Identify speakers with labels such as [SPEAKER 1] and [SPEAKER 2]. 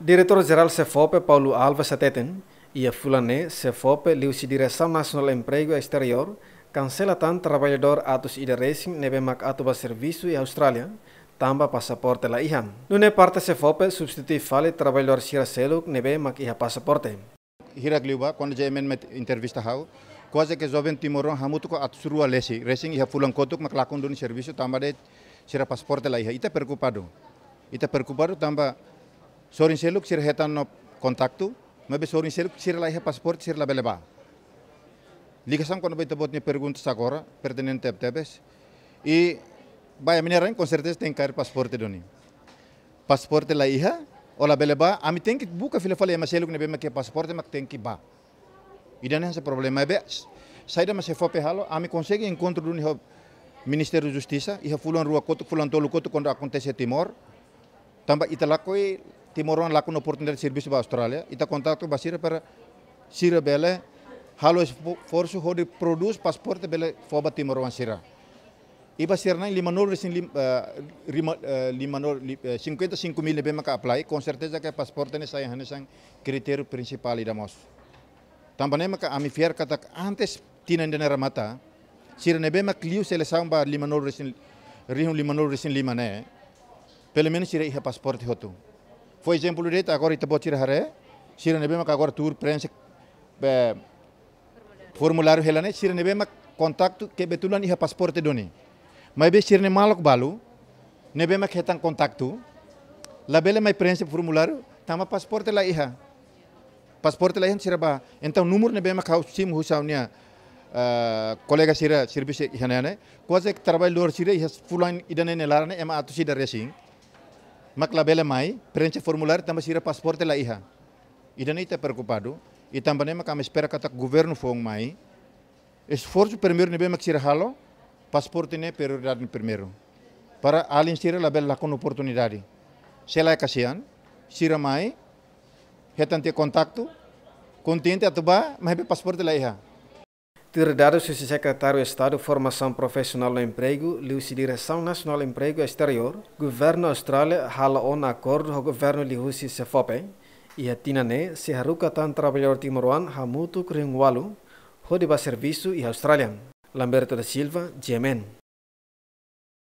[SPEAKER 1] Direktur geral Sefope Paulo Alves Seteten, ia a Fulané, Sefope liu-se Direção Nacional Emprego Exterior, cancela tan trabalhador atos ida racing nebe mak atuba serviço e tamba pasaporte la ihan. Nune parte Sefope
[SPEAKER 2] substitui fale trabalhador sira seluk nebe mak iha passaporte. Hirak liuba, quando já emen met entrevista hau, quase que jovem timoron hamutuko atsurua lesi, racing iha fulan kotuk mak lakon duni serviço tamba de sira passaporte la iha. Ita preocupado. Ita preocupado tamba sorin seluk sir hetan no kontaktu mabe sorin seluk sir la he pasaporte sir la beleba ligação quando vai tabot me perguntas agora pertinente tebes y vai a minha con certeza tem que cair passaporte doni passaporte la iha ola la beleba a mim tem fila buca filha seluk nebe que passaporte me tem que ba e dan problema é saida mas se pehalo a mim consegue encontro do Ministério de Justiça e a fulan rua coto fulan tolu coto quando acontece Timor tamba italakoi τιμωρών λάκουν οπορτινέρ της Ιρμπής στην Αυστραλία. Ήταν κοντάκτο μας σύρε πέρα σύρε μπέλε. Χάλω εις φόρους πασπόρτε μπέλε φόβα τιμωρών μας να είναι στην λιμανόρ 55 μίλια πέμα πασπόρτε είναι σαν είναι κριτήριο Τα και αμυφιέρ Foi exemplo direito, agora Itabo Tirahare, Siranebe, agora Tour Prensa, formulário Helane, Siranebe, contato ke betulan iha pasporte doni. Mas be ne Malok Balu, Nebe, hetan contato, labele mai prensa formulário, tama pasporte la iha. Pasporte la iha siraba. entau numur Nebe, kau sim husaunia. Uh, kolega sira sirbi se ihanane, quase que luar sira iha fulan idane nelarane ema atusi resing. racing. Maklabele mai, preenche formulário também sira passaporte la iha. Ida nem está preocupado. E também makam espera kata governo fong mai. Esforço primeiro nível mak sira halo, passaporte ne prioridade primeiro. Para alin sira label la con oportunidade. Se la kasian, é sira mai, hetan contacto, contente atuba, mas
[SPEAKER 1] passaporte la iha. Terdado, secretário de Estado, Formação Profissional no Emprego, liu Direção Nacional Emprego Exterior, Governo Austrália rala on acordo com o Governo Liu-se Sefope, e a Tinané se haruka tan trabalhador timoruan hamutu kringwalu, hodiba serviço e Austrália. Lamberto da Silva, Gemen.